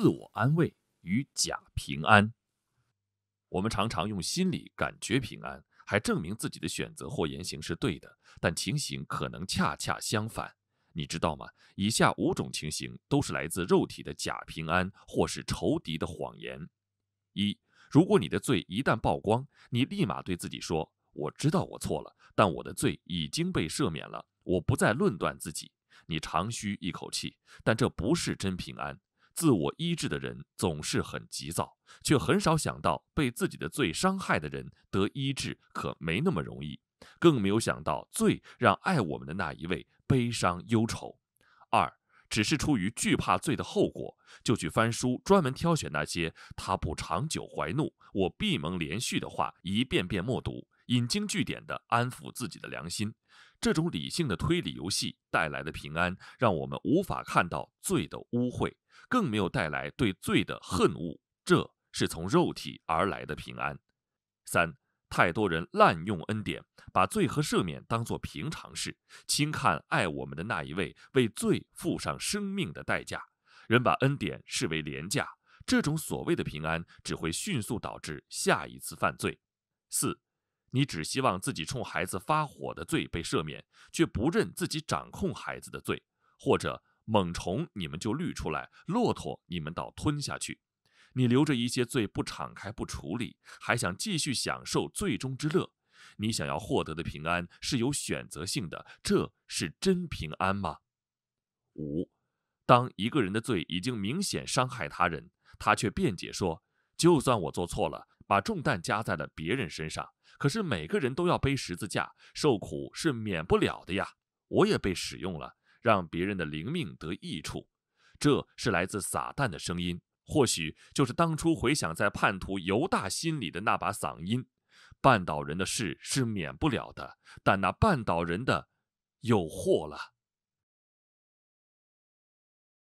自我安慰与假平安。我们常常用心理感觉平安，还证明自己的选择或言行是对的，但情形可能恰恰相反。你知道吗？以下五种情形都是来自肉体的假平安，或是仇敌的谎言。一，如果你的罪一旦曝光，你立马对自己说：“我知道我错了，但我的罪已经被赦免了，我不再论断自己。”你长吁一口气，但这不是真平安。自我医治的人总是很急躁，却很少想到被自己的罪伤害的人得医治可没那么容易，更没有想到罪让爱我们的那一位悲伤忧愁。二只是出于惧怕罪的后果，就去翻书，专门挑选那些他不长久怀怒，我闭蒙连续的话，一遍遍默读，引经据典的安抚自己的良心。这种理性的推理游戏带来的平安，让我们无法看到罪的污秽，更没有带来对罪的恨恶。这是从肉体而来的平安。三，太多人滥用恩典，把罪和赦免当作平常事，轻看爱我们的那一位为罪付上生命的代价。人把恩典视为廉价，这种所谓的平安只会迅速导致下一次犯罪。四。你只希望自己冲孩子发火的罪被赦免，却不认自己掌控孩子的罪，或者猛虫你们就滤出来，骆驼你们倒吞下去。你留着一些罪不敞开不处理，还想继续享受罪中之乐？你想要获得的平安是有选择性的，这是真平安吗？五，当一个人的罪已经明显伤害他人，他却辩解说：“就算我做错了。”把重担加在了别人身上，可是每个人都要背十字架，受苦是免不了的呀。我也被使用了，让别人的灵命得益处，这是来自撒旦的声音，或许就是当初回想在叛徒犹大心里的那把嗓音。绊倒人的事是免不了的，但那绊倒人的，有祸了。